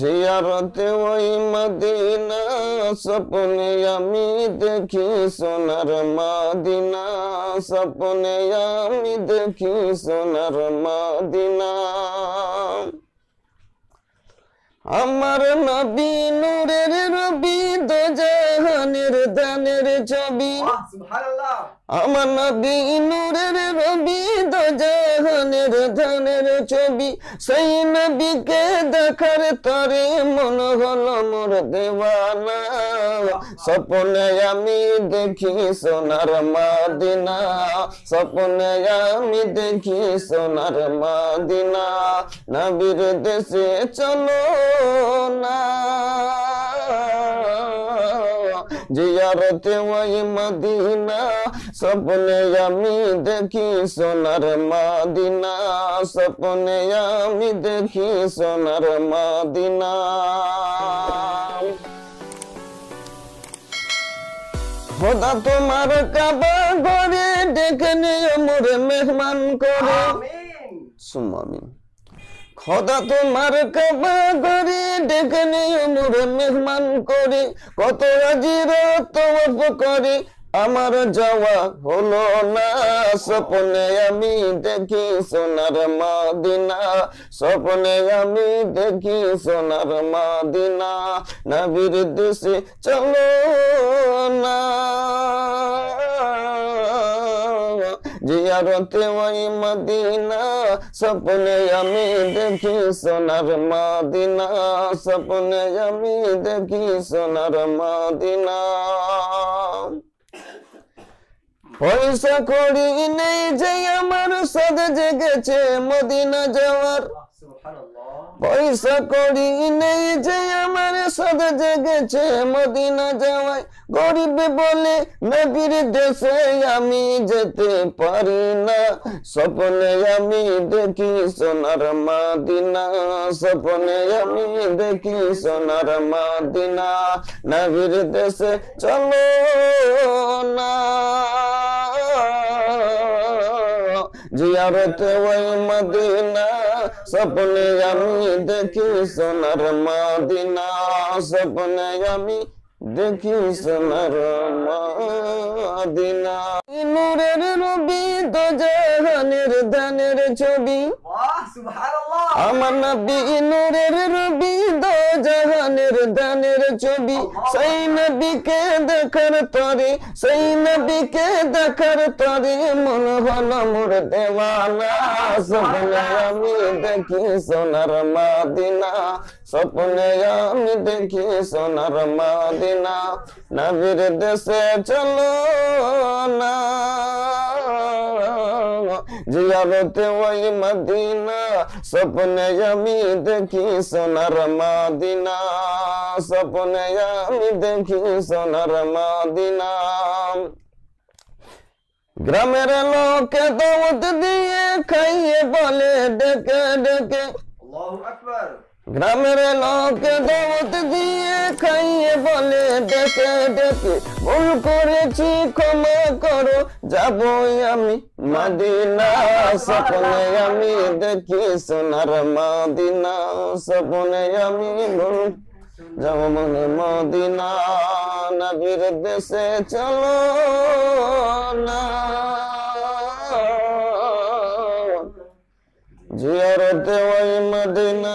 জিয়ারতে ওই মদিনা সপনে আমি দেখি সোনার মাদিনা সপনে আমি দেখি সোনার মাদিনা আমার নবী নূরের রবি দো জাহানের দানের ছবি আমার নবী নূরের রবি ছবি সেই নবীকে দেখার তরে মন হল মোর দেওয়ানা স্বপ্নে আমি দেখি সোনার মাদিনা স্বপ্নে আমি দেখি সোনার মাদিনা নবীর দেশে চলো না जियारत वही मदीना सपने यामी देखी सोनर मदीना सपने यामी देखी सोनर मदीना होता तुम्हार का डेकने मुरे मेहमान करो सुमामी খোদা তোমার কাবা করে ডেকে নিয়ে মোরে মেহমান করে কত রাজির তওয়াফ করে আমার যাওয়া হলো না স্বপ্নে আমি দেখি সোনার মাদিনা স্বপ্নে আমি দেখি সোনার মাদিনা নাবির দেশে চলো না জিয়ারতে ওই মদিনা স্বপ্নে আমি দেখি সোনার মদিনা স্বপ্নে আমি দেখি সোনার মদিনা পয়সা করি নেই যে আমার সদ জেগেছে মদিনা যাওয়ার পয়সা করি নেই যে আমার সদ জেগেছে মদিনা যাওয়াই গরিব বলে নবীর দেশে আমি যেতে পারি না স্বপ্নে আমি দেখি সোনার মাদিনা স্বপ্নে আমি দেখি সোনার মাদিনা নবীর দেশে চলো না জিয়ারতে ওই মদিনা सपने अमी देखी सोनर मदीना सपने अमी देखी सुनर मा মদিনা নূরের রবি তো জাহানের দানের দেখার তরে সেই নবীকে দেখার তরে দেওয়ানা দেখি সোনার মদিনা सपने आमी देखी सोनर मदीना नबीर देशे चलो ना जियारत वही मदीना सपने आमी देखी सोनर मदीना सपने आमी देखी सोनर मदीना ग्रामेर लोके दौद दिए खाइए बोले डेके डेके अल्लाहु अकबर গ্রামের লোক দাওয়াত দিয়ে খাইয়ে বলে ডেকে ডেকে ভুল করেছি ক্ষমা করো যাব আমি মদিনা সপনে আমি দেখি সোনার মাদিনা সপনে আমি ভুল যাব মনে মাদিনা নবীর দেশে চলো না জিয়ারতে ওই মাদিনা